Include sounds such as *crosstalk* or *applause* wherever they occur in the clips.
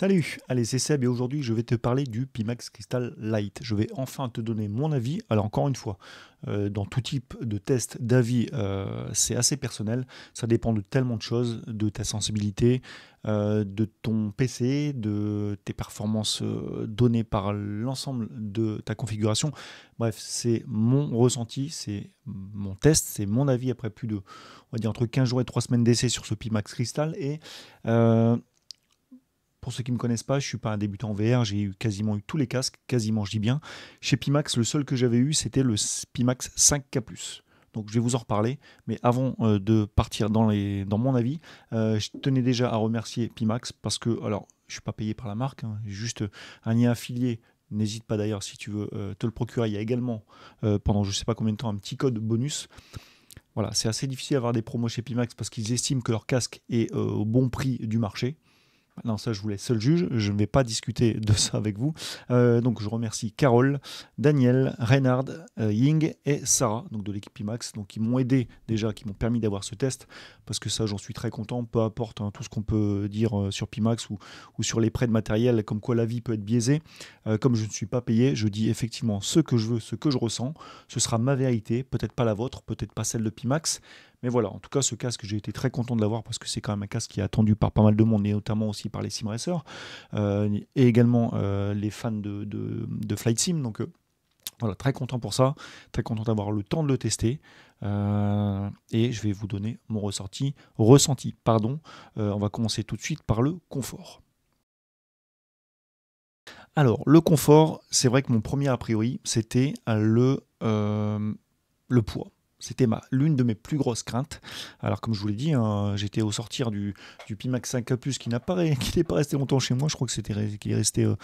Salut, allez c'est Seb et aujourd'hui je vais te parler du Pimax Crystal Light. Je vais enfin te donner mon avis. Alors encore une fois, euh, dans tout type de test d'avis, euh, c'est assez personnel. Ça dépend de tellement de choses, de ta sensibilité, euh, de ton PC, de tes performances données par l'ensemble de ta configuration. Bref, c'est mon ressenti, c'est mon test, c'est mon avis après plus de, on va dire entre 15 jours et 3 semaines d'essai sur ce Pimax Crystal et pour ceux qui ne me connaissent pas, je suis pas un débutant en VR, j'ai eu quasiment eu tous les casques, quasiment je dis bien. Chez Pimax, le seul que j'avais eu, c'était le Pimax 5K+. Donc je vais vous en reparler, mais avant euh, de partir dans, dans mon avis, euh, je tenais déjà à remercier Pimax parce que, alors, je suis pas payé par la marque, hein, juste euh, un lien affilié N'hésite pas d'ailleurs si tu veux te le procurer. Il y a également pendant je ne sais pas combien de temps un petit code bonus. Voilà, c'est assez difficile d'avoir des promos chez Pimax parce qu'ils estiment que leur casque est au bon prix du marché. Non, ça, je voulais seul juge. Je ne vais pas discuter de ça avec vous. Euh, donc, je remercie Carole, Daniel, Reinhard, euh, Ying et Sarah, donc de l'équipe Pimax donc qui m'ont aidé déjà, qui m'ont permis d'avoir ce test, parce que ça, j'en suis très content. Peu importe hein, tout ce qu'on peut dire euh, sur Pimax ou, ou, sur les prêts de matériel, comme quoi la vie peut être biaisée. comme je ne suis pas payé, je dis effectivement ce que je veux, ce que je ressens. Ce sera ma vérité, peut-être pas la vôtre, peut-être pas celle de Pimax. Mais voilà, en tout cas, ce casque, j'ai été très content de l'avoir parce que c'est quand même un casque qui est attendu par pas mal de monde, et notamment aussi par les sim euh, et également euh, les fans de, Flight Sim. Donc euh, voilà, très content pour ça, très content d'avoir le temps de le tester. et je vais vous donner mon ressenti. ressenti. Pardon. on va commencer tout de suite par le confort. Alors, le confort, c'est vrai que mon premier a priori, c'était le poids c'était l'une de mes plus grosses craintes. Alors, comme je vous l'ai dit, hein, j'étais au sortir du, du Pimax 5 Plus qui n'a *laughs* qui n'est pas resté longtemps chez moi. Je crois que c'était qu'il est resté euh,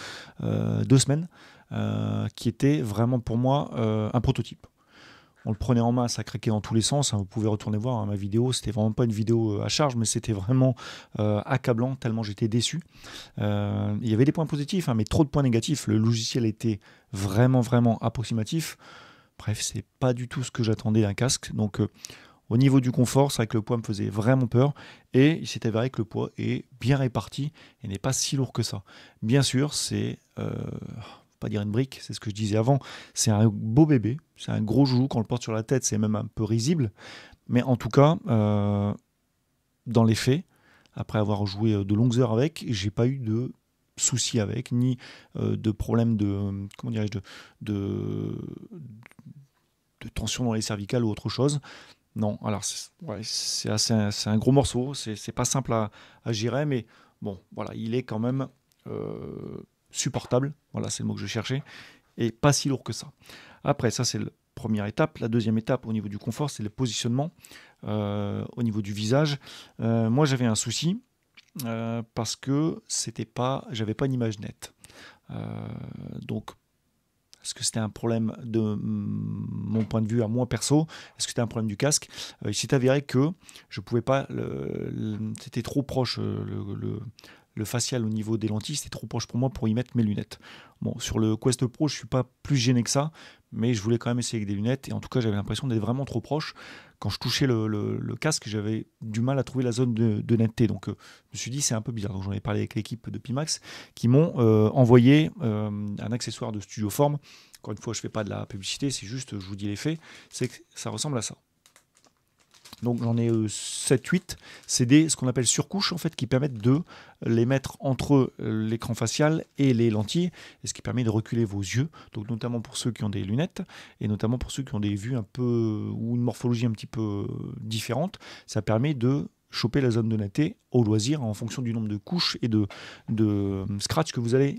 euh, deux semaines, euh, qui était vraiment pour moi un prototype. On le prenait en main, ça craquait dans tous les sens. Hein, vous pouvez retourner voir hein, ma vidéo. C'était vraiment pas une vidéo à charge, mais c'était vraiment accablant tellement j'étais déçu. il y avait des points positifs, mais trop de points négatifs. Le logiciel était vraiment, vraiment approximatif. Bref, c'est pas du tout ce que j'attendais d'un casque. Donc, euh, au niveau du confort, c'est vrai que le poids me faisait vraiment peur. Et il s'est avéré que le poids est bien réparti et n'est pas si lourd que ça. Bien sûr, c'est. Euh, pas dire une brique, c'est ce que je disais avant. C'est un beau bébé, c'est un gros joujou. Quand on le porte sur la tête, c'est même un peu risible. Mais en tout cas, euh, dans les faits, après avoir joué de longues heures avec, j'ai pas eu de souci avec, ni euh, de problème de, comment de, de, tension dans les cervicales ou autre chose. Non, alors c'est un, gros morceau, c'est pas simple à, gérer, mais bon, voilà, il est quand même euh, supportable, voilà, c'est le mot que je cherchais, et pas si lourd que ça. Après, ça c'est la première étape. La deuxième étape au niveau du confort, c'est le positionnement euh, au niveau du visage. moi j'avais un souci, euh, parce que c'était pas, j'avais pas une image nette. Euh, donc est-ce que c'était un problème de mon point de vue à moi perso Est-ce que c'était un problème du casque euh, Il s'est avéré que je pouvais pas. C'était trop proche le, le, facial au niveau des lentilles, c'était trop proche pour moi pour y mettre mes lunettes. Bon, sur le Quest Pro, je suis pas plus gêné que ça, mais je voulais quand même essayer avec des lunettes et en tout cas, j'avais l'impression d'être vraiment trop proche quand je touchais le, casque, j'avais du mal à trouver la zone de, netteté. Donc, euh, je me suis dit, c'est un peu bizarre. Donc, j'en ai parlé avec l'équipe de Pimax qui m'ont euh, envoyé euh, un accessoire de Studio Form. Encore une fois, je ne fais pas de la publicité, c'est juste, je vous dis les faits. C'est que ça ressemble à ça. Donc j'en ai 7-8. Euh, c'est des ce qu'on appelle surcouches en fait qui permettent de les mettre entre euh, l'écran facial et les lentilles, et ce qui permet de reculer vos yeux. Donc notamment pour ceux qui ont des lunettes et notamment pour ceux qui ont des vues un peu ou une morphologie un petit peu euh, différente, ça permet de choper la zone de netteté au loisir en fonction du nombre de couches et de, de scratch que vous allez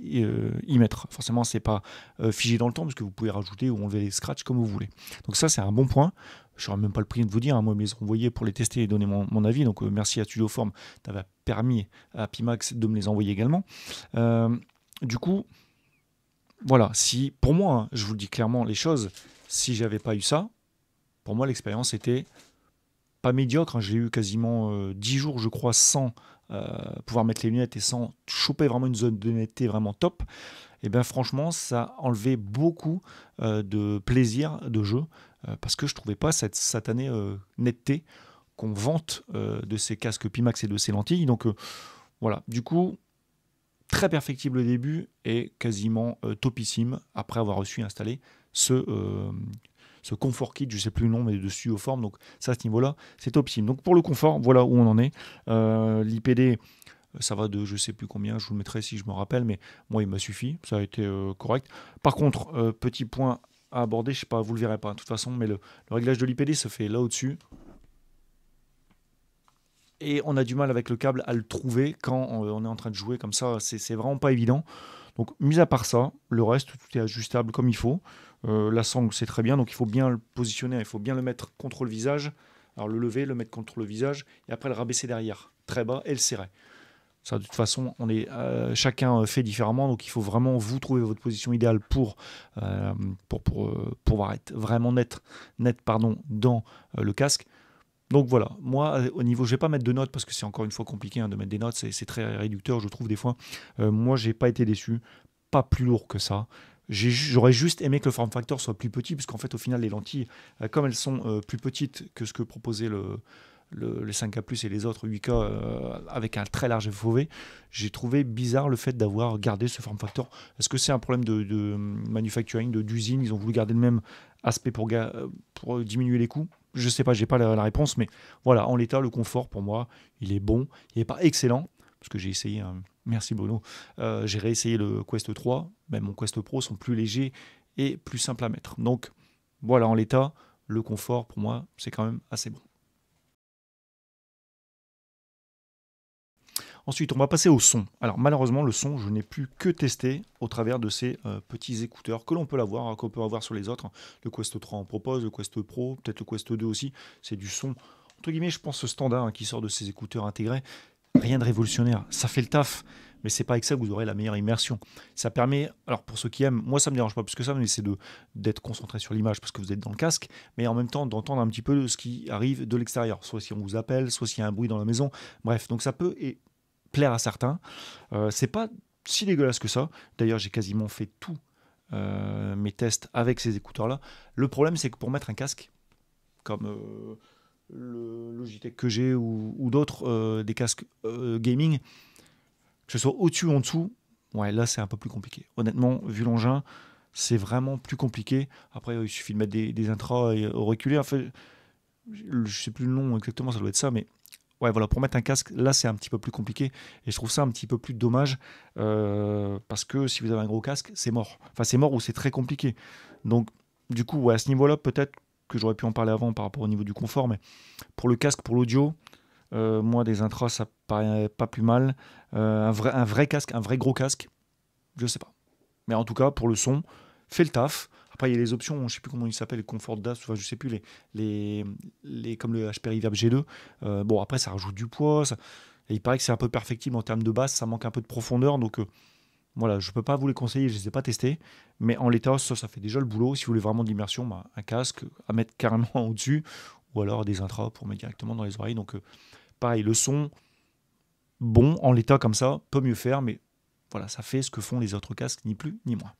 y mettre. Forcément, c'est pas figé dans le temps parce que vous pouvez rajouter ou enlever les scratchs comme vous voulez. Donc ça, c'est un bon point je n'aurais même pas le prix de vous dire, hein, moi, ils les ont pour les tester et donner mon, avis. Donc, euh, merci à Studioform d'avoir permis à Pimax de me les envoyer également. Euh, du coup, voilà, si pour moi, hein, je vous le dis clairement les choses, si j'avais pas eu ça, pour moi, l'expérience était pas médiocre. Hein. J'ai eu quasiment 10 euh, jours, je crois, sans pouvoir mettre les lunettes et sans choper vraiment une zone de netteté vraiment top et eh bien franchement ça enlevait beaucoup de plaisir de jeu euh, parce que je ne trouvais pas cette satanée euh, netteté qu'on vante euh, de ces casques Pimax et de ces lentilles. Donc voilà, du coup, très perfectible au début et quasiment topissime après avoir reçu et installé ce, ce confort kit, je sais plus le nom, mais de formes Donc ça, à ce niveau-là, c'est topissime. Donc pour le confort, voilà où on en est. L'IPD, ça va de je sais plus combien, je vous le mettrai si je me rappelle, mais moi, il m'a suffi, ça a été correct. Par contre, petit point à aborder. Je sais pas, vous le verrez pas hein, de toute façon, mais le, réglage de l'IPD se fait là au-dessus. Et on a du mal avec le câble à le trouver quand euh, on, est en train de jouer comme ça. C'est vraiment pas évident. Donc, mis à part ça, le reste, tout est ajustable comme il faut. Euh, la sangle, c'est très bien. Donc, il faut bien le positionner. Il faut bien le mettre contre le visage. Alors, le lever, le mettre contre le visage. Et après, le rabaisser derrière, très bas, et le serrer. Ça, de toute façon, on est, euh, chacun euh, fait différemment, donc il faut vraiment vous trouver votre position idéale pour, euh, pour, pour, pouvoir être vraiment net, net pardon, dans le casque. Donc voilà, moi au niveau, je ne vais pas mettre de notes parce que c'est encore une fois compliqué hein, de mettre des notes, c'est très réducteur, je trouve des fois. moi, je n'ai pas été déçu, pas plus lourd que ça. J'aurais juste aimé que le form factor soit plus petit, puisqu'en fait, au final, les lentilles, comme elles sont plus petites que ce que proposait le, le, 5K+, et les autres 8K euh, avec un très large FOV, j'ai trouvé bizarre le fait d'avoir gardé ce form factor. Est-ce que c'est un problème de, de manufacturing, d'usine Ils ont voulu garder le même aspect pour, diminuer les coûts Je ne sais pas, je n'ai pas la, réponse, mais voilà, en l'état, le confort pour moi, il est bon, il n'est pas excellent, parce que j'ai essayé... Hein. merci Bruno. Euh, j'ai réessayé le Quest 3, mais mon Quest Pro sont plus légers et plus simples à mettre. Donc voilà, en l'état, le confort pour moi, c'est quand même assez bon. Ensuite, on va passer au son. Alors malheureusement, le son, je n'ai plus que tester au travers de ces euh, petits écouteurs que l'on peut avoir, hein, qu'on peut avoir sur les autres. Le Quest 3 en propose, le Quest Pro, peut-être le Quest 2 aussi. C'est du son, entre guillemets, je pense, standard hein, qui sort de ces écouteurs intégrés. Rien de révolutionnaire, ça fait le taf mais c'est pas avec ça que vous aurez la meilleure immersion. Ça permet, alors pour ceux qui aiment, moi ça me dérange pas plus que ça, mais c'est de d'être concentré sur l'image parce que vous êtes dans le casque, mais en même temps d'entendre un petit peu ce qui arrive de l'extérieur, soit si on vous appelle, soit s'il y a un bruit dans la maison. Bref, donc ça peut et à certains. Euh, c'est pas si dégueulasse que ça. D'ailleurs, j'ai quasiment fait tous euh, mes tests avec ces écouteurs-là. Le problème, c'est que pour mettre un casque, comme euh, le Logitech que j'ai ou, d'autres, des casques gaming, que ce soit au-dessus ou en dessous, ouais, là c'est un peu plus compliqué. Honnêtement, vu l'engin, c'est vraiment plus compliqué. Après, il suffit de mettre des, des reculé En fait, je sais plus le nom exactement, ça doit être ça, mais Ouais, voilà, pour mettre un casque, là c'est un petit peu plus compliqué et je trouve ça un petit peu plus dommage euh, parce que si vous avez un gros casque, c'est mort. Enfin, c'est mort ou c'est très compliqué. Donc, du coup, à ce niveau-là, peut-être que j'aurais pu en parler avant par rapport au niveau du confort, mais pour le casque, pour l'audio, euh, moi des intras ça paraît pas plus mal. Euh, un, vrai, un vrai casque, un vrai gros casque, je sais pas. Mais en tout cas, pour le son, fait le taf. Après, il y a les options, je ne sais plus comment il s'appelle, confort DAS, enfin, je sais plus, les, les, comme le HP IVAP G2. bon, après, ça rajoute du poids. il paraît que c'est un peu perfectible en termes de basse, ça manque un peu de profondeur. Donc, euh, voilà, je ne peux pas vous les conseiller, je ne les ai pas testés. Mais en l'état, ça, ça fait déjà le boulot. Si vous voulez vraiment de l'immersion, bah, un casque à mettre carrément *laughs* au-dessus, ou alors des intras pour mettre directement dans les oreilles. Donc, euh, pareil, le son, bon, en l'état comme ça, peut mieux faire, mais voilà, ça fait ce que font les autres casques, ni plus ni moins.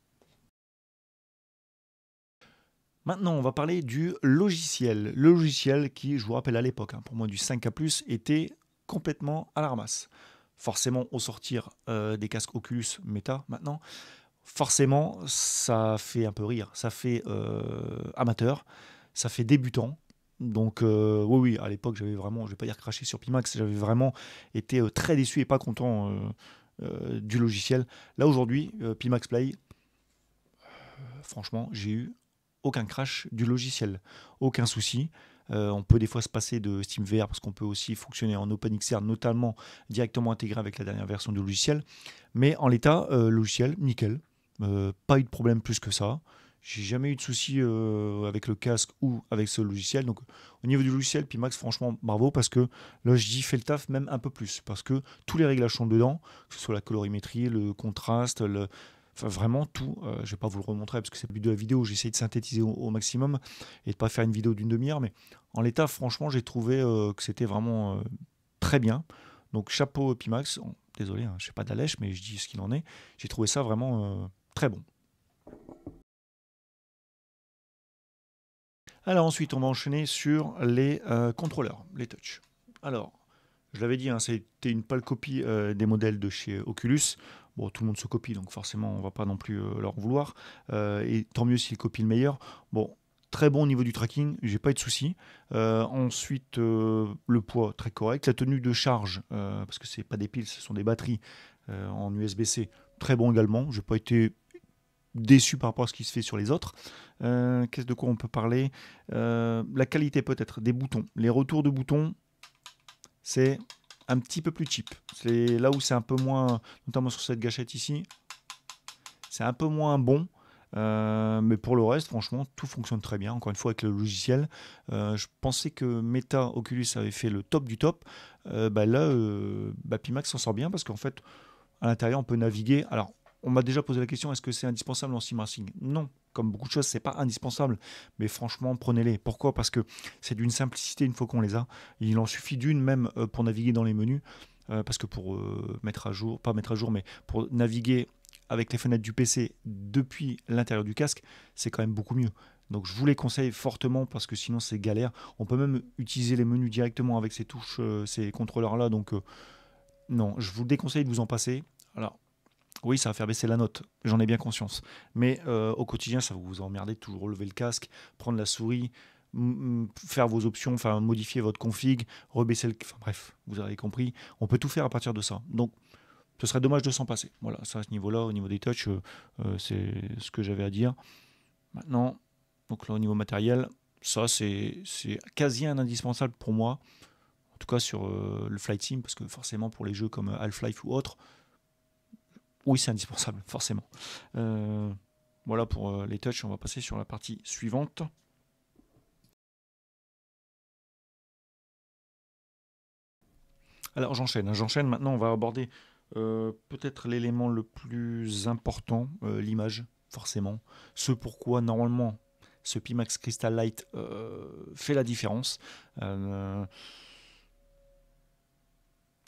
Maintenant, on va parler du logiciel. Le logiciel qui, je vous rappelle à l'époque, hein, pour moi du 5K ⁇ était complètement à la ramasse. Forcément, au sortir euh, des casques Oculus Meta maintenant, forcément, ça fait un peu rire. Ça fait euh, amateur, ça fait débutant. Donc euh, oui, oui, à l'époque, j'avais vraiment, je vais pas dire craché sur Pimax, j'avais vraiment été très déçu et pas content du logiciel. Là aujourd'hui, Pimax Play, franchement, j'ai eu aucun crash du logiciel, aucun souci. Euh, on peut des fois se passer de SteamVR parce qu'on peut aussi fonctionner en OpenXR, notamment directement intégré avec la dernière version du logiciel. Mais en l'état, euh, logiciel, nickel. Euh, pas eu de problème plus que ça. J'ai jamais eu de souci avec le casque ou avec ce logiciel. Donc, au niveau du logiciel, puis Max, franchement, bravo parce que là, je dis fait le taf même un peu plus parce que tous les réglages sont dedans, que ce soit la colorimétrie, le contraste, le, vraiment tout. Euh, je vais pas vous le remontrer parce que c'est le but de la vidéo. J'essaye de synthétiser au, maximum et de pas faire une vidéo d'une demi-heure. Mais en l'état, franchement, j'ai trouvé euh, que c'était vraiment euh, très bien. Donc chapeau Pimax. Oh, désolé, hein, je ne pas d'Alèche mais je dis ce qu'il en est. J'ai trouvé ça vraiment très bon. Alors ensuite, on va enchaîner sur les contrôleurs, les touch. Alors, je l'avais dit, hein, c'était une pâle copie des modèles de chez Oculus bon, tout le monde se copie, donc forcément, on ne va pas non plus euh, leur vouloir. Euh, et tant mieux s'ils copient le meilleur. Bon, très bon au niveau du tracking, j'ai pas eu de soucis. Euh, ensuite, le poids très correct, la tenue de charge, parce que c'est pas des piles, ce sont des batteries en USB-C, très bon également. Je n'ai pas été déçu par rapport à ce qui se fait sur les autres. Qu'est-ce de quoi on peut parler La qualité peut-être des boutons, les retours de boutons, c'est un petit peu plus cheap. C'est là où c'est un peu moins, notamment sur cette gâchette ici, c'est un peu moins bon. Euh, mais pour le reste, franchement, tout fonctionne très bien. Encore une fois, avec le logiciel, euh, je pensais que Meta Oculus avait fait le top du top. Euh, bah là, bah Pimax s'en sort bien parce qu'en fait, à l'intérieur, on peut naviguer. Alors, on m'a déjà posé la question est-ce que c'est indispensable en sim Non, comme beaucoup de choses, c'est pas indispensable, mais franchement, prenez-les. Pourquoi Parce que c'est d'une simplicité une fois qu'on les a. Il en suffit d'une même euh, pour naviguer dans les menus, euh, parce que pour euh, mettre à jour, pas mettre à jour, mais pour naviguer avec les fenêtres du PC depuis l'intérieur du casque, c'est quand même beaucoup mieux. Donc je vous les conseille fortement parce que sinon c'est galère. On peut même utiliser les menus directement avec ces touches, ces contrôleurs là. Donc non, je vous déconseille de vous en passer. Alors oui, ça va faire baisser la note, j'en ai bien conscience. Mais euh, au quotidien, ça va vous emmerder de toujours relever le casque, prendre la souris, faire vos options, enfin modifier votre config, rebaisser le... Enfin, bref, vous avez compris, on peut tout faire à partir de ça. Donc, ce serait dommage de s'en passer. Voilà, ça à ce niveau-là, au niveau des touches, euh, euh, c'est ce que j'avais à dire. Maintenant, donc là, au niveau matériel, ça, c'est quasi un indispensable pour moi, en tout cas sur le Flight Sim, parce que forcément, pour les jeux comme Half-Life ou autres oui, c'est indispensable, forcément. Euh, voilà pour euh, les touches, on va passer sur la partie suivante. Alors j'enchaîne, hein. j'enchaîne. Maintenant, on va aborder euh, peut-être l'élément le plus important, l'image, forcément. Ce pourquoi normalement ce Pimax Crystal Light fait la différence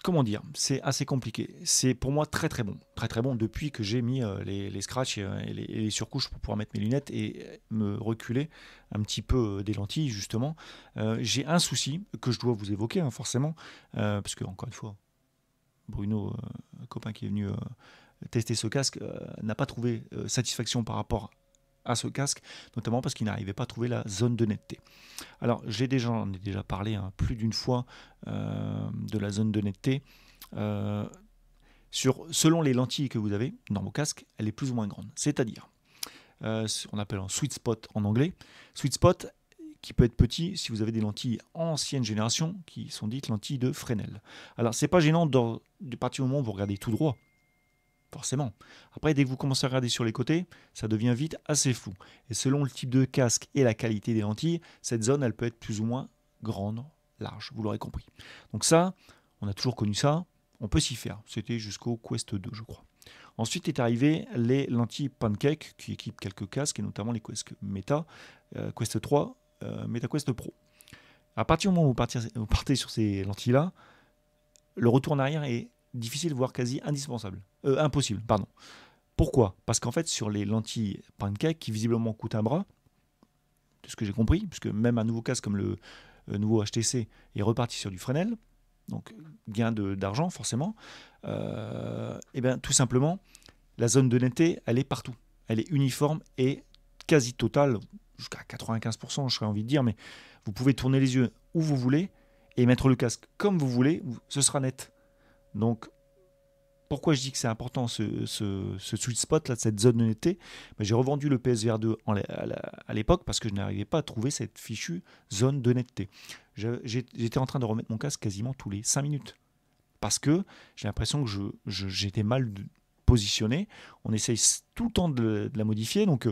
comment dire, c'est assez compliqué. C'est pour moi très très bon, très très bon depuis que j'ai mis euh, les, les scratchs euh, et les, surcouches pour pouvoir mettre mes lunettes et euh, me reculer un petit peu des lentilles justement. j'ai un souci que je dois vous évoquer hein, forcément, parce que encore une fois, Bruno, copain qui est venu tester ce casque, n'a pas trouvé satisfaction par rapport à à ce casque, notamment parce qu'il n'arrivait pas à trouver la zone de netteté. Alors j'ai déjà, ai déjà parlé hein, plus d'une fois euh, de la zone de netteté. Euh, sur, selon les lentilles que vous avez dans vos casques, elle est plus ou moins grande. C'est-à-dire, euh, on appelle un sweet spot en anglais. Sweet spot qui peut être petit si vous avez des lentilles anciennes générations qui sont dites lentilles de Fresnel. Alors c'est pas gênant dans, du partir du moment où vous regardez tout droit, forcément. Après, dès que vous commencez à regarder sur les côtés, ça devient vite assez flou. Et selon le type de casque et la qualité des lentilles, cette zone, elle peut être plus ou moins grande, large, vous l'aurez compris. Donc ça, on a toujours connu ça, on peut s'y faire. C'était jusqu'au Quest 2, je crois. Ensuite est arrivé les lentilles Pancake, qui équipent quelques casques, et notamment les Quest Meta, euh, Quest 3, euh, MetaQuest Pro. À partir du moment où vous partez sur ces lentilles-là, le retour en arrière est difficile, voire quasi indispensable. Euh, impossible, pardon. Pourquoi Parce qu'en fait, sur les lentilles pancake, qui visiblement coûtent un bras, de ce que j'ai compris, puisque même un nouveau casque comme le, euh, nouveau HTC est reparti sur du Fresnel, donc gain d'argent forcément, euh, eh bien tout simplement, la zone de netteté, elle est partout. Elle est uniforme et quasi totale, jusqu'à 95%, je serais envie de dire, mais vous pouvez tourner les yeux où vous voulez et mettre le casque comme vous voulez, ce sera net. Donc, pourquoi je dis que c'est important ce, sweet spot, là, cette zone d'honnêteté ben, J'ai revendu le PSVR 2 en, à l'époque parce que je n'arrivais pas à trouver cette fichue zone d'honnêteté. J'étais en train de remettre mon casque quasiment tous les 5 minutes parce que j'ai l'impression que j'étais je, mal positionné. On essaye tout le temps de, la modifier, donc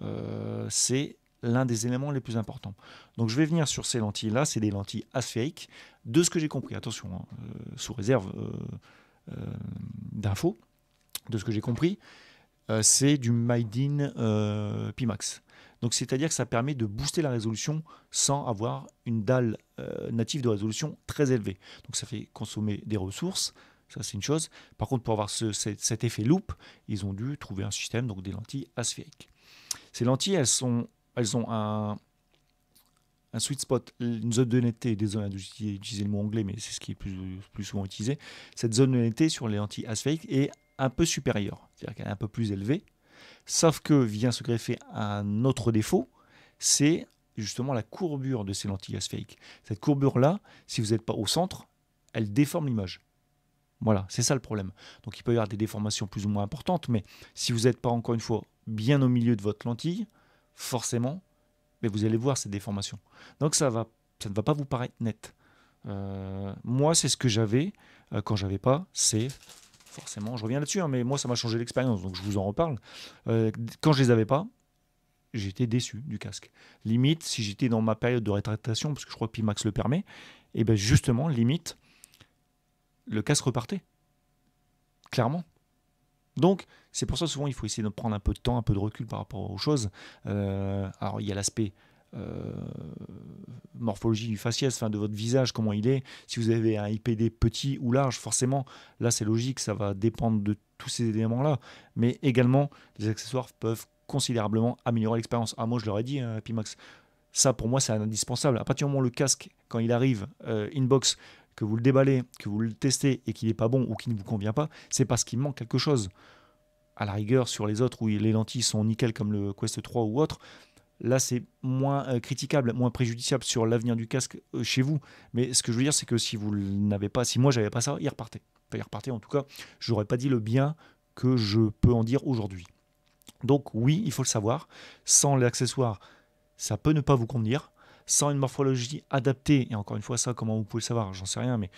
euh, c'est l'un des éléments les plus importants. Donc je vais venir sur ces lentilles-là, c'est des lentilles asphériques, de ce que j'ai compris, attention, hein, euh, sous réserve euh, euh, d'infos, de ce que j'ai compris, c'est du Maidin Pimax. Donc c'est-à-dire que ça permet de booster la résolution sans avoir une dalle native de résolution très élevée. Donc ça fait consommer des ressources, ça c'est une chose. Par contre, pour avoir cet effet loupe, ils ont dû trouver un système, donc des lentilles asphériques. Ces lentilles, elles sont elles ont un, sweet spot, une zone netteté. désolé hein, d'utiliser le mot anglais, mais c'est ce qui est plus, souvent utilisé, cette zone netteté sur les lentilles asphériques est un peu supérieure, c'est-à-dire qu'elle est un peu plus élevée, sauf que vient se greffer un autre défaut, c'est justement la courbure de ces lentilles asphériques. Cette courbure-là, si vous n'êtes pas au centre, elle déforme l'image. Voilà, c'est ça le problème. Donc il peut y avoir des déformations plus ou moins importantes, mais si vous n'êtes pas encore une fois bien au milieu de votre lentille, forcément, mais vous allez voir ces déformations. Donc ça, va, ça ne va pas vous paraître net. Euh, moi, c'est ce que j'avais euh, quand j'avais pas. C'est forcément, je reviens là-dessus, hein, mais moi, ça m'a changé l'expérience, donc je vous en reparle. Euh, quand je les avais pas, j'étais déçu du casque. Limite, si j'étais dans ma période de rétractation, parce que je crois que Pimax le permet, et eh bien justement, limite, le casque repartait. Clairement. Donc, c'est pour ça souvent il faut essayer de prendre un peu de temps, un peu de recul par rapport aux choses. Euh, alors, il y a l'aspect euh, morphologie du faciès, de votre visage, comment il est. Si vous avez un IPD petit ou large, forcément, là c'est logique, ça va dépendre de tous ces éléments-là. Mais également, les accessoires peuvent considérablement améliorer l'expérience. Ah, moi je leur ai dit, hein, Pimax, ça pour moi c'est indispensable. À partir du moment où le casque, quand il arrive euh, inbox, que vous le déballez, que vous le testez et qu'il n'est pas bon ou qu'il ne vous convient pas, c'est parce qu'il manque quelque chose. À la rigueur, sur les autres où les lentilles sont nickel comme le Quest 3 ou autre, là c'est moins euh, critiquable, moins préjudiciable sur l'avenir du casque euh, chez vous. Mais ce que je veux dire, c'est que si vous n'avez pas, si moi j'avais pas ça, il repartait. il repartait en tout cas, je n'aurais pas dit le bien que je peux en dire aujourd'hui. Donc oui, il faut le savoir, sans l'accessoire, ça peut ne pas vous convenir sans une morphologie adaptée, et encore une fois, ça, comment vous pouvez le savoir, j'en sais rien, mais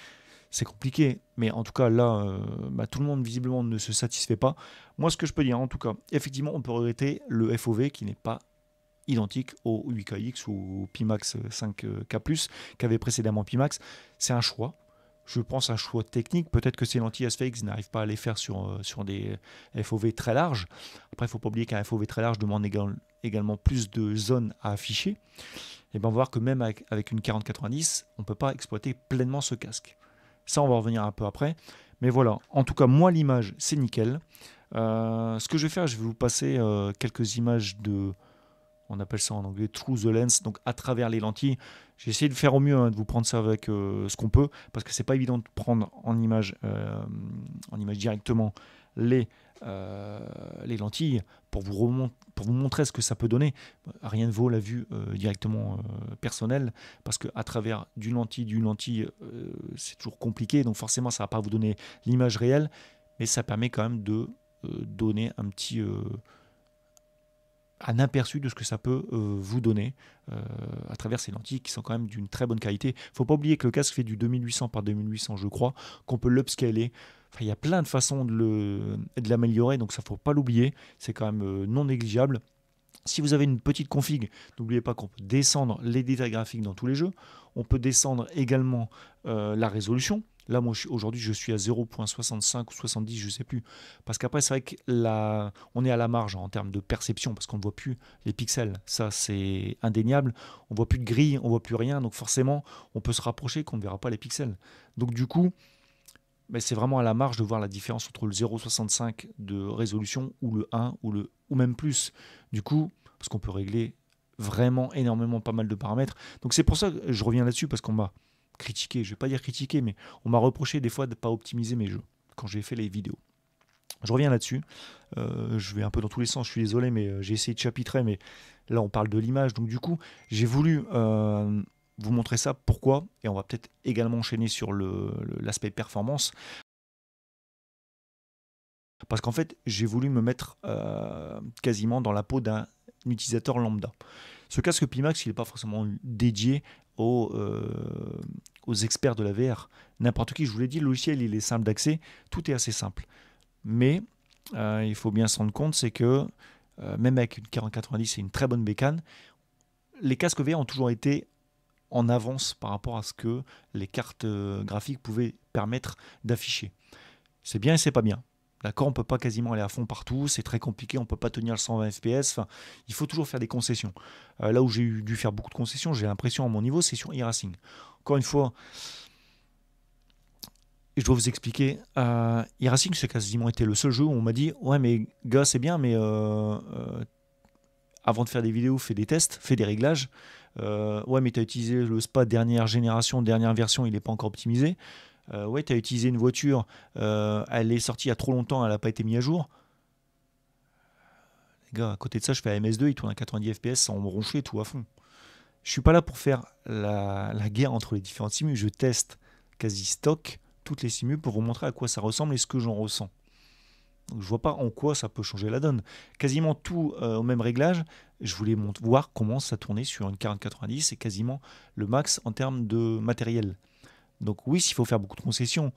c'est compliqué. Mais en tout cas, là, euh, bah, tout le monde visiblement ne se satisfait pas. Moi, ce que je peux dire, en tout cas, effectivement, on peut regretter le FOV qui n'est pas identique au 8KX ou au Pimax 5K+, qu'avait précédemment Pimax. C'est un choix. Je pense un choix technique. Peut-être que ces lentilles SFX n'arrivent pas à les faire sur, euh, sur des FOV très larges. Après, il ne faut pas oublier qu'un FOV très large demande également plus de zones à afficher et eh bien on va voir que même avec, une 4090, on ne peut pas exploiter pleinement ce casque. Ça, on va revenir un peu après. Mais voilà, en tout cas, moi, l'image, c'est nickel. Euh, ce que je vais faire, je vais vous passer euh, quelques images de, on appelle ça en anglais through the lens, donc à travers les lentilles. J'ai essayé de faire au mieux, hein, de vous prendre ça avec euh, ce qu'on peut, parce que ce n'est pas évident de prendre en image, en image directement les, euh, les lentilles pour vous, pour vous montrer ce que ça peut donner. Rien ne vaut la vue euh, directement euh, personnelle, parce qu'à travers d'une lentille, d'une lentille, c'est toujours compliqué, donc forcément ça ne va pas vous donner l'image réelle, mais ça permet quand même de donner un petit un aperçu de ce que ça peut vous donner à travers ces lentilles qui sont quand même d'une très bonne qualité. Faut pas oublier que le casque fait du 2800 par 2800, je crois, qu'on peut l'upscaler il y a plein de façons de l'améliorer, donc ça ne faut pas l'oublier. C'est quand même euh, non négligeable. Si vous avez une petite config, n'oubliez pas qu'on peut descendre les détails graphiques dans tous les jeux. On peut descendre également euh, la résolution. Là, moi, aujourd'hui, je suis à 0.65 ou 70, je ne sais plus. Parce qu'après, c'est vrai que on est à la marge en termes de perception, parce qu'on ne voit plus les pixels. Ça, c'est indéniable. On ne voit plus de grille, on ne voit plus rien. Donc forcément, on peut se rapprocher qu'on ne verra pas les pixels. Donc du coup, mais c'est vraiment à la marge de voir la différence entre le 0,65 de résolution ou le 1 ou, le, ou même plus. Du coup, parce qu'on peut régler vraiment énormément pas mal de paramètres. Donc c'est pour ça que je reviens là-dessus, parce qu'on m'a critiqué, je ne vais pas dire critiqué, mais on m'a reproché des fois de ne pas optimiser mes jeux quand j'ai fait les vidéos. Je reviens là-dessus. Euh, je vais un peu dans tous les sens, je suis désolé, mais euh, j'ai essayé de chapitrer, mais là on parle de l'image. Donc du coup, j'ai voulu euh, vous montrer ça, pourquoi, et on va peut-être également enchaîner sur l'aspect performance. Parce qu'en fait, j'ai voulu me mettre euh, quasiment dans la peau d'un utilisateur lambda. Ce casque Pimax, il n'est pas forcément dédié aux, euh, aux experts de la VR. N'importe qui, je vous l'ai dit, le logiciel, il est simple d'accès, tout est assez simple. Mais euh, il faut bien se rendre compte, c'est que même avec une 4090 et une très bonne bécane, les casques VR ont toujours été en avance par rapport à ce que les cartes euh, graphiques pouvaient permettre d'afficher. C'est bien et c'est pas bien. D'accord, on peut pas quasiment aller à fond partout, c'est très compliqué, on peut pas tenir le 120 fps. il faut toujours faire des concessions. Euh, là où j'ai dû faire beaucoup de concessions, j'ai l'impression à mon niveau, c'est sur eRacing. Encore une fois, je dois vous expliquer, euh, c'est quasiment été le seul jeu où on m'a dit, ouais mais gars, c'est bien, mais euh, avant de faire des vidéos, fais des tests, fais des réglages. Euh, ouais, mais tu as utilisé le SPA dernière génération, dernière version, il n'est pas encore optimisé. Euh, ouais, tu as utilisé une voiture, euh, elle est sortie il y a trop longtemps, elle n'a pas été mise à jour. Les gars, à côté de ça, je fais MS2, il tourne à 90 FPS sans me roncher tout à fond. Je suis pas là pour faire la, guerre entre les différentes simus. Je teste quasi stock toutes les simus pour vous montrer à quoi ça ressemble et ce que j'en ressens. Donc, je vois pas en quoi ça peut changer la donne. Quasiment tout au même réglage, je voulais voir comment ça tournait sur une 4090, c'est quasiment le max en termes de matériel. Donc oui, s'il faut faire beaucoup de concessions,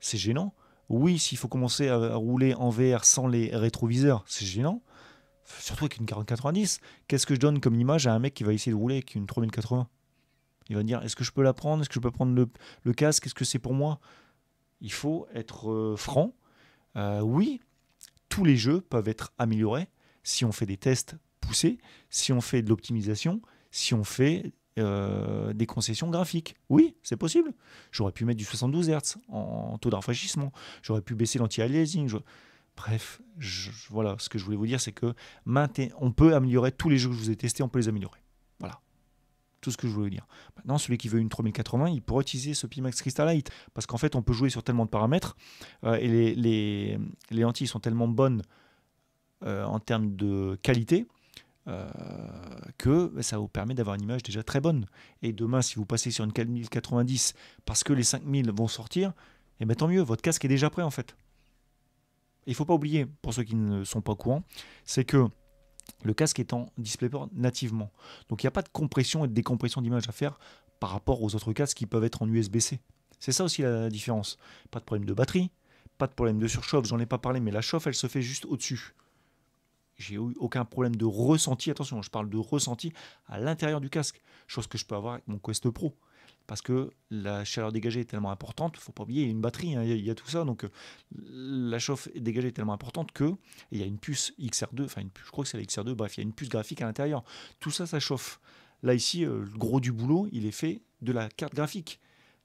c'est gênant. Oui, s'il faut commencer à rouler en VR sans les rétroviseurs, c'est gênant. Surtout avec une 4090, qu'est-ce que je donne comme image à un mec qui va essayer de rouler avec une 3080 Il va dire, est-ce que je peux la prendre Est-ce que je peux prendre le, casque Est-ce que c'est pour moi Il faut être euh, franc. Euh, oui, tous les jeux peuvent être améliorés si on fait des tests pousser si on fait de l'optimisation, si on fait euh, des concessions graphiques. Oui, c'est possible. J'aurais pu mettre du 72 Hz en, taux de J'aurais pu baisser l'anti-aliasing. Bref, voilà, ce que je voulais vous dire, c'est que on peut améliorer tous les jeux que je vous ai testés, on peut les améliorer. Voilà. Tout ce que je voulais vous dire. Maintenant, celui qui veut une 3080, il pourrait utiliser ce Pimax Crystallite. Parce qu'en fait, on peut jouer sur tellement de paramètres. Euh, et les, lentilles sont tellement bonnes euh, en termes de qualité euh, que bah, ça vous permet d'avoir une image déjà très bonne. Et demain, si vous passez sur une 4090 parce que les 5000 vont sortir, et eh bien tant mieux, votre casque est déjà prêt en fait. Il ne faut pas oublier, pour ceux qui ne sont pas courants, c'est que le casque est en DisplayPort nativement. Donc il n'y a pas de compression et de décompression d'image à faire par rapport aux autres casques qui peuvent être en USB-C. C'est ça aussi la différence. Pas de problème de batterie, pas de problème de surchauffe, j'en ai pas parlé, mais la chauffe, elle se fait juste au-dessus j'ai eu aucun problème de ressenti. Attention, je parle de ressenti à l'intérieur du casque, chose que je peux avoir avec mon Quest Pro. Parce que la chaleur dégagée est tellement importante, faut pas oublier, il y a une batterie, hein, il, y a, tout ça. Donc euh, la chauffe dégagée est tellement importante que il y a une puce XR2, enfin une puce, je crois que c'est la XR2, bref, il y a une puce graphique à l'intérieur. Tout ça, ça chauffe. Là, ici, euh, le gros du boulot, il est fait de la carte graphique.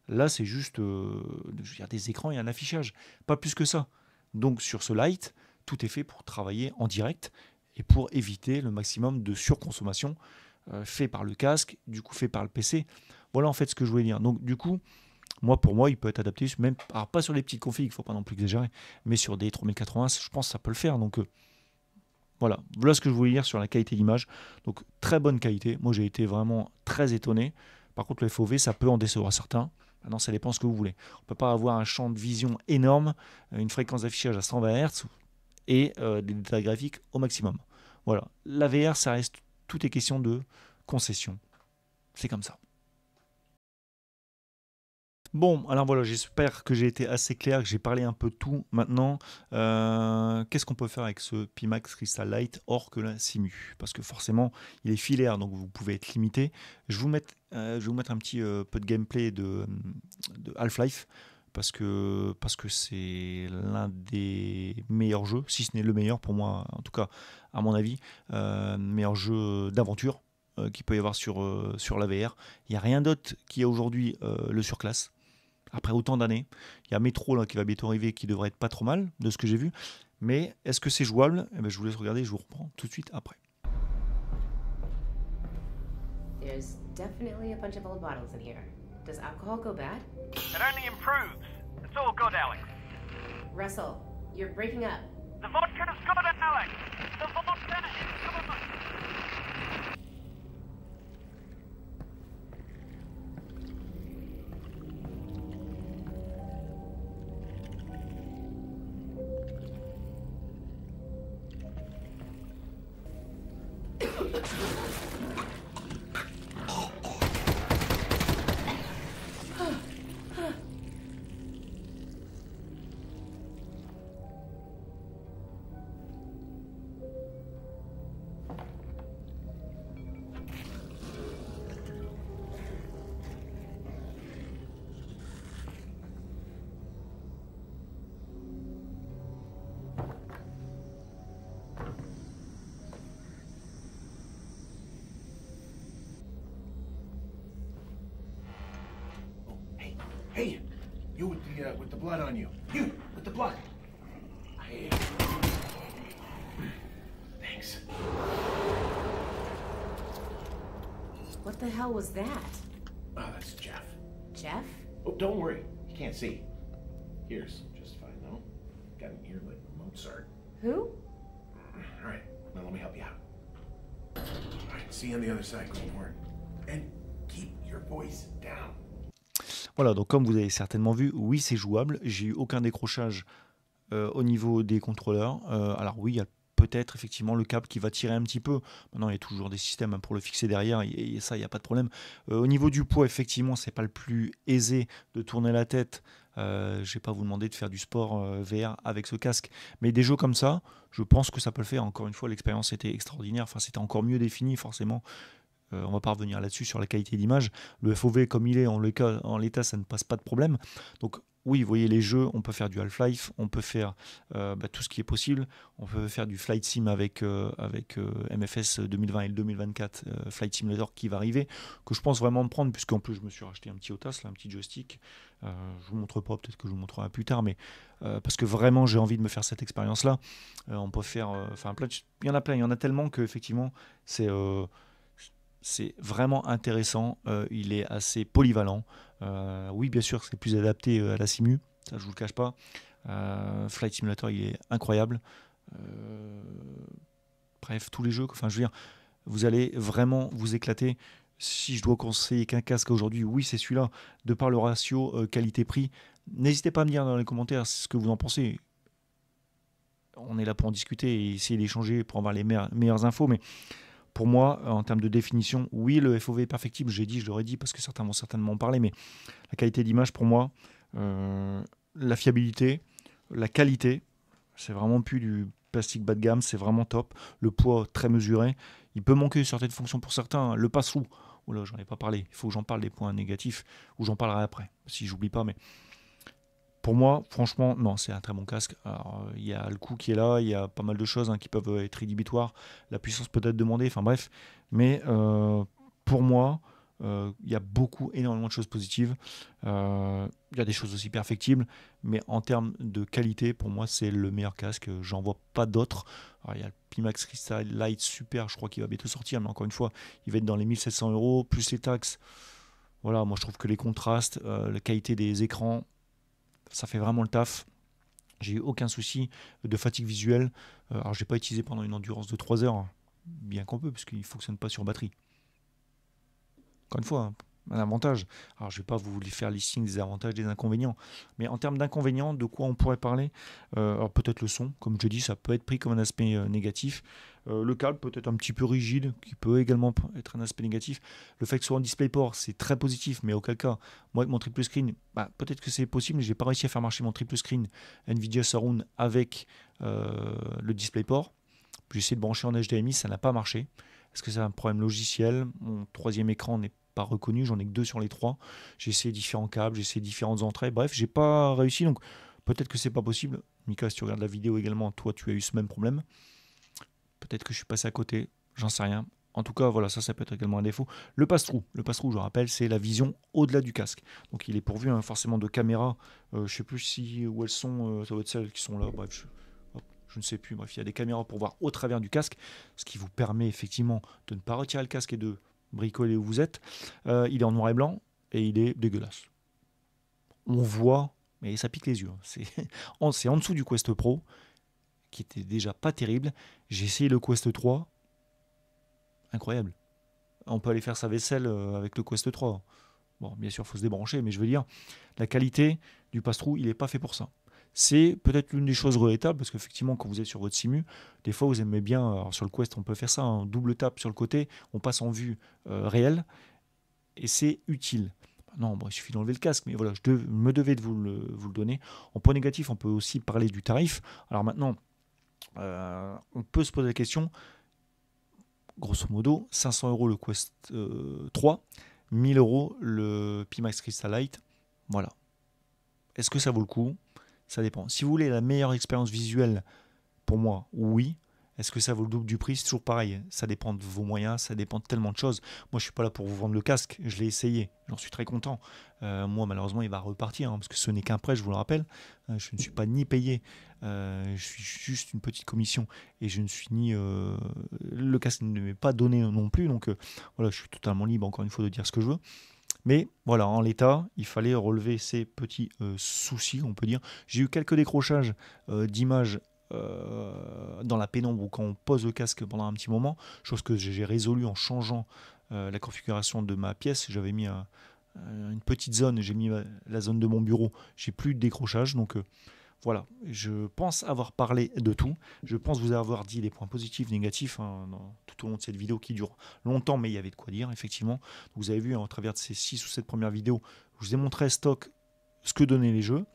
Là, c'est juste euh, dire, des écrans et un affichage. Pas plus que ça. Donc, sur ce light, tout est fait pour travailler en direct et pour éviter le maximum de surconsommation euh, fait par le casque, du coup fait par le PC. Voilà en fait ce que je voulais dire. Donc du coup, moi pour moi, il peut être adapté même pas sur les petites configs, il faut pas non plus exagérer, mais sur des 3080, je pense que ça peut le faire. Donc euh, voilà, voilà ce que je voulais dire sur la qualité d'image. Donc très bonne qualité. Moi j'ai été vraiment très étonné. Par contre le FOV, ça peut en décevoir certains. Non, ça dépend ce que vous voulez. On ne peut pas avoir un champ de vision énorme, une fréquence d'affichage à 120 Hz, et euh, des détails graphiques au maximum. Voilà. La VR, ça reste tout est question de concession. C'est comme ça. Bon, alors voilà, j'espère que j'ai été assez clair, que j'ai parlé un peu tout maintenant. Euh, qu'est-ce qu'on peut faire avec ce Pimax Crystal Light hors que la Simu Parce que forcément, il est filaire, donc vous pouvez être limité. Je, vous mette, euh, je vais vous mettre un petit peu de gameplay de, de Half-Life parce que parce que c'est l'un des meilleurs jeux, si ce n'est le meilleur pour moi, en tout cas à mon avis, euh, meilleur jeu d'aventure euh, qu'il peut y avoir sur, euh, sur la VR. Il n'y a rien d'autre qui a aujourd'hui le surclasse. Après autant d'années, il y a Metro là, qui va bientôt arriver, qui devrait être pas trop mal, de ce que j'ai vu. Mais est-ce que c'est jouable eh ben, Je vous laisse regarder, je vous reprends tout de suite après. There's definitely a bunch of old bottles in here. Does alcohol go bad? It only improves. It's all good, Alex. Russell, you're breaking up. The vodka's good, Alex! The vodka! Hey, you with the uh, with the blood on you. You with the blood. I, uh, thanks. What the hell was that? Ah, that's Jeff. Jeff? Oh, don't worry. You can't see. Here's just fine though. Got an ear like Mozart. Who? All right. Now let me help you out. All right. See you on the other side, Green Horn. And keep your voice down. Voilà, donc comme vous avez certainement vu, oui, c'est jouable. J'ai eu aucun décrochage euh, au niveau des contrôleurs. Euh, alors oui, il y a peut-être effectivement le câble qui va tirer un petit peu. Maintenant, il y a toujours des systèmes hein, pour le fixer derrière, et, ça, il n'y a pas de problème. Euh, au niveau du poids, effectivement, c'est pas le plus aisé de tourner la tête. je ne vais pas vous demander de faire du sport VR avec ce casque. Mais des jeux comme ça, je pense que ça peut le faire. Encore une fois, l'expérience était extraordinaire. Enfin, c'était encore mieux défini, forcément, euh, on va pas revenir là-dessus sur la qualité d'image. Le FOV comme il est en l'état, ça ne passe pas de problème. Donc oui, vous voyez les jeux, on peut faire du Half-Life, on peut faire euh, bah, tout ce qui est possible. On peut faire du Flight Sim avec, euh, MFS 2020 et le 2024 Flight Simulator qui va arriver, que je pense vraiment de prendre, puisqu'en plus je me suis racheté un petit OTAS, un petit joystick. je vous montre pas, peut-être que je vous montrerai plus tard, mais parce que vraiment j'ai envie de me faire cette expérience-là. on peut faire, enfin, il y en a plein, il y en a tellement que effectivement c'est c'est vraiment intéressant. Euh, il est assez polyvalent. Euh, oui, bien sûr, c'est plus adapté euh, à la simu, ça je vous le cache pas. Flight Simulator, il est incroyable. bref, tous les jeux, enfin, je veux dire, vous allez vraiment vous éclater. Si je dois conseiller qu'un casque aujourd'hui, oui, c'est celui-là, de par le ratio qualité-prix. N'hésitez pas à me dire dans les commentaires ce que vous en pensez on est là pour en discuter et essayer d'échanger pour avoir les meilleures infos. Mais pour moi, en termes de définition, oui, le FOV est perfectible. J'ai dit, je l'aurais dit parce que certains vont certainement en parler, mais la qualité d'image, pour moi, euh, la fiabilité, la qualité, c'est vraiment plus du plastique bas de gamme, c'est vraiment top. Le poids très mesuré. Il peut manquer certaines fonctions pour certains. Hein. Le pass-through, oh là, j'en ai pas parlé. Il faut que j'en parle des points négatifs ou j'en parlerai après, si j'oublie pas, mais pour moi, franchement, non, c'est un très bon casque. Euh, il y a le coût qui est là, il y a pas mal de choses hein, qui peuvent euh, être rédhibitoires, la puissance peut être demandée, enfin bref. Mais euh, pour moi, il ya y a beaucoup, énormément de choses positives. Il ya y a des choses aussi perfectibles, mais en termes de qualité, pour moi, c'est le meilleur casque. J'en vois pas d'autres. Il y a le Pimax Crystal Light Super, je crois qu'il va bientôt sortir, mais encore une fois, il va être dans les 1700 euros, plus les taxes. Voilà, moi je trouve que les contrastes, la qualité des écrans, ça fait vraiment le taf. J'ai eu aucun souci de fatigue visuelle. Euh, alors, je n'ai pas utilisé pendant une endurance de 3 heures, bien qu'on peut, parce qu'il ne fonctionne pas sur batterie. Encore une fois, hein, un avantage. Alors, je ne vais pas vous faire listing des avantages, des inconvénients, mais en termes d'inconvénients, de quoi on pourrait parler euh, Alors, peut-être le son, comme je dis, ça peut être pris comme un aspect euh, négatif. Euh, le câble peut-être un petit peu rigide, qui peut également être un aspect négatif. Le fait que ce soit en DisplayPort, c'est très positif, mais auquel cas, moi avec mon triple screen, bah, peut-être que c'est possible, mais je pas réussi à faire marcher mon triple screen NVIDIA Surround avec le DisplayPort. J'ai essayé de brancher en HDMI, ça n'a pas marché. Est-ce que c'est un problème logiciel Mon troisième écran n'est pas reconnu. J'en ai que deux sur les trois. J'ai essayé différents câbles, j'ai essayé différentes entrées. Bref, j'ai pas réussi. Donc peut-être que c'est pas possible. Mika, si tu regardes la vidéo également, toi tu as eu ce même problème. Peut-être que je suis passé à côté. J'en sais rien. En tout cas, voilà, ça, ça peut être également un défaut. Le passe-trou, le passe-trou, je rappelle, c'est la vision au-delà du casque. Donc, il est pourvu hein, forcément de caméras. Euh, je sais plus si où elles sont. Euh, ça va être celles qui sont là. Bref, je, je, ne sais plus. Bref, il y a des caméras pour voir au travers du casque, ce qui vous permet effectivement de ne pas retirer le casque et de bricoler où vous êtes, euh, il est en noir et blanc et il est dégueulasse. On voit, mais ça pique les yeux. Hein. *laughs* C'est en, dessous du Quest Pro, qui était déjà pas terrible. J'ai essayé le Quest 3, incroyable. On peut aller faire sa vaisselle euh, avec le Quest 3. Bon, bien sûr, il faut se débrancher, mais je veux dire, la qualité du pastrou il n'est pas fait pour ça c'est peut-être l'une des choses regrettables, parce qu'effectivement, quand vous êtes sur votre simu, des fois vous aimez bien, sur le Quest, on peut faire ça, un hein, double tap sur le côté, on passe en vue euh, réelle et c'est utile. Non, il suffit d'enlever le casque, mais voilà, je me devais de vous le, donner. En point négatif, on peut aussi parler du tarif. Alors maintenant, euh, on peut se poser la question, grosso modo, 500 euros le Quest 3, euh, 1000 euros le Pimax Light, Voilà. Est-ce que ça vaut le coup ça dépend. Si vous voulez la meilleure expérience visuelle, pour moi, oui. Est-ce que ça vaut le double du prix C'est toujours pareil. Ça dépend de vos moyens, ça dépend de tellement de choses. Moi, je ne suis pas là pour vous vendre le casque. Je l'ai essayé. J'en suis très content. Euh, moi, malheureusement, il va repartir hein, parce que ce n'est qu'un prêt, je vous le rappelle. Euh, je ne suis pas ni payé. Euh, je suis juste une petite commission et je ne suis ni le casque ne m'est pas donné non plus. Donc voilà, je suis totalement libre encore une fois de dire ce que je veux. Mais voilà, en l'état, il fallait relever ces petits euh, soucis, on peut dire. J'ai eu quelques décrochages euh, d'images euh, dans la pénombre ou quand on pose le casque pendant un petit moment, chose que j'ai résolue en changeant la configuration de ma pièce. J'avais mis une petite zone, j'ai mis la zone de mon bureau, j'ai plus de décrochage, donc voilà, je pense avoir parlé de tout. Je pense vous avoir dit les points positifs, négatifs hein, tout au long de cette vidéo qui dure longtemps, mais il y avait de quoi dire, effectivement. vous avez vu, en hein, travers de ces 6 ou 7 premières vidéos, je vous ai montré stock ce que donnaient les jeux.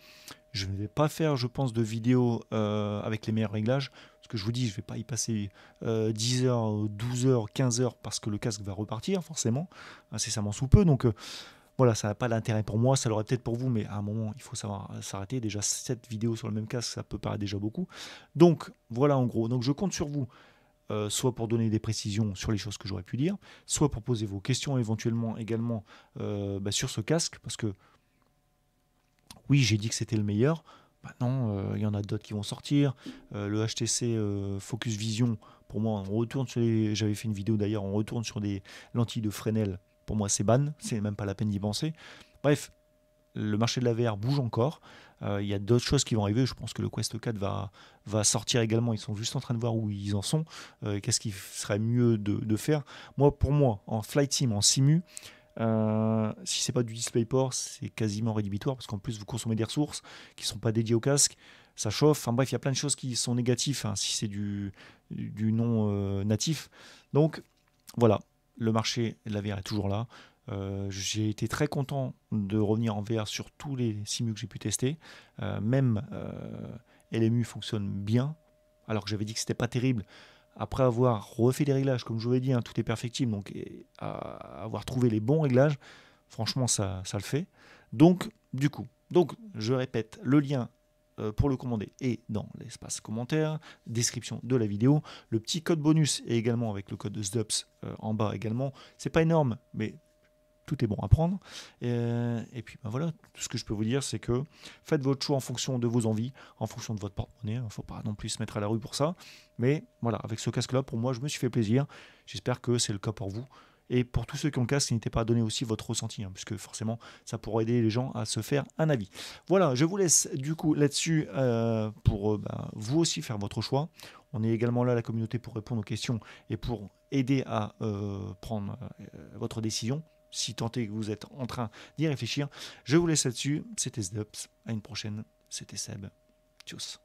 Je ne vais pas faire, je pense, de vidéo euh, avec les meilleurs réglages. Parce que je vous dis, je ne vais pas y passer 10 euh, heures, 12 heures, 15 heures parce que le casque va repartir, forcément, incessamment sous peu. Donc. Euh, voilà, ça n'a pas d'intérêt pour moi, ça l'aurait peut-être pour vous, mais à un moment, il faut savoir s'arrêter. Déjà, 7 vidéos sur le même casque, ça peut paraître déjà beaucoup. Donc, voilà en gros. Donc, je compte sur vous, euh, soit pour donner des précisions sur les choses que j'aurais pu dire, soit pour poser vos questions éventuellement également euh, bah, sur ce casque, parce que oui, j'ai dit que c'était le meilleur. Maintenant, bah, euh, il y en a d'autres qui vont sortir. le HTC Focus Vision, pour moi, on retourne sur les... J'avais fait une vidéo d'ailleurs, on retourne sur des lentilles de Fresnel pour moi, c'est ban, c'est même pas la peine d'y penser. Bref, le marché de la VR bouge encore. Euh, il y a d'autres choses qui vont arriver. Je pense que le Quest 4 va, sortir également. Ils sont juste en train de voir où ils en sont. Euh, qu'est-ce qui serait mieux de, faire Moi, pour moi, en flight sim, en simu, euh, si c'est pas du DisplayPort, c'est quasiment rédhibitoire parce qu'en plus vous consommez des ressources qui ne sont pas dédiées au casque, ça chauffe. Enfin bref, il y a plein de choses qui sont négatives hein, si c'est du, non natif. Donc voilà, le marché de la VR est toujours là. Euh, j'ai été très content de revenir en VR sur tous les simus que j'ai pu tester. Euh, même euh, LMU fonctionne bien, alors que j'avais dit que c'était pas terrible. Après avoir refait les réglages, comme je vous l'ai dit, hein, tout est perfectible, donc avoir trouvé les bons réglages, franchement, ça, ça le fait. Donc, du coup, donc je répète, le lien euh, pour le commander. Et dans l'espace commentaire, description de la vidéo, le petit code bonus et également avec le code SDUPS euh, en bas également. C'est pas énorme, mais tout est bon à prendre. Euh, et, puis ben voilà, tout ce que je peux vous dire, c'est que faites votre choix en fonction de vos envies, en fonction de votre porte-monnaie. Il hein, ne faut pas non plus se mettre à la rue pour ça. Mais voilà, avec ce casque-là, pour moi, je me suis fait plaisir. J'espère que c'est le cas pour vous. Et pour tous ceux qui ont le casque, n'hésitez pas à donner aussi votre ressenti, hein, puisque forcément, ça pourra aider les gens à se faire un avis. Voilà, je vous laisse du coup là-dessus euh, pour euh, bah, vous aussi faire votre choix. On est également là, la communauté, pour répondre aux questions et pour aider à euh, prendre votre décision, si tant est que vous êtes en train d'y réfléchir. Je vous laisse là-dessus. C'était Sdups. À une prochaine. C'était Seb. Tchuss.